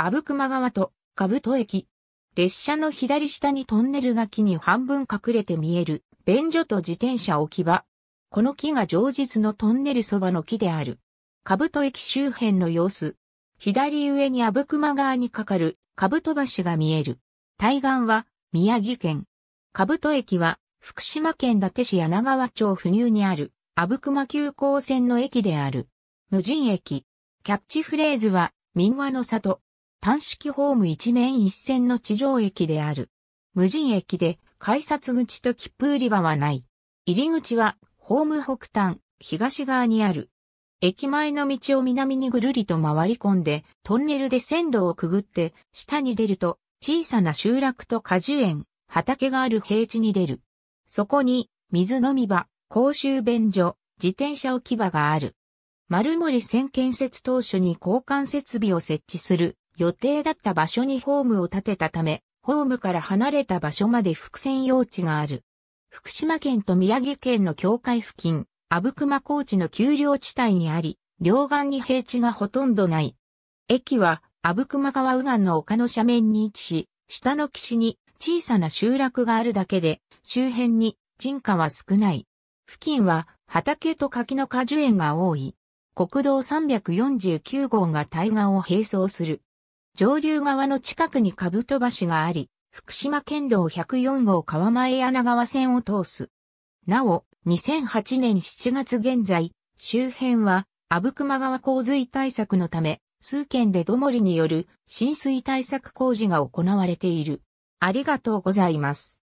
阿武隈川と兜駅。列車の左下にトンネルが木に半分隠れて見える、便所と自転車置き場。この木が上日のトンネルそばの木である。兜駅周辺の様子。左上に阿武隈川にかかる兜橋が見える。対岸は宮城県。兜駅は福島県伊達市柳川町府入にある阿武隈急行線の駅である。無人駅。キャッチフレーズは民話の里、単式ホーム一面一線の地上駅である。無人駅で改札口と切符売り場はない。入り口はホーム北端、東側にある。駅前の道を南にぐるりと回り込んで、トンネルで線路をくぐって、下に出ると、小さな集落と果樹園、畑がある平地に出る。そこに、水飲み場、公衆便所、自転車置き場がある。丸森線建設当初に交換設備を設置する予定だった場所にホームを建てたため、ホームから離れた場所まで伏線用地がある。福島県と宮城県の境界付近、阿武隈高地の丘陵地帯にあり、両岸に平地がほとんどない。駅は、阿武隈川右岸の丘の斜面に位置し、下の岸に小さな集落があるだけで、周辺に人家は少ない。付近は畑と柿の果樹園が多い。国道349号が対岸を並走する。上流側の近くにカブト橋があり、福島県道104号川前柳川線を通す。なお、2008年7月現在、周辺は、阿武隈川洪水対策のため、数件でどもりによる浸水対策工事が行われている。ありがとうございます。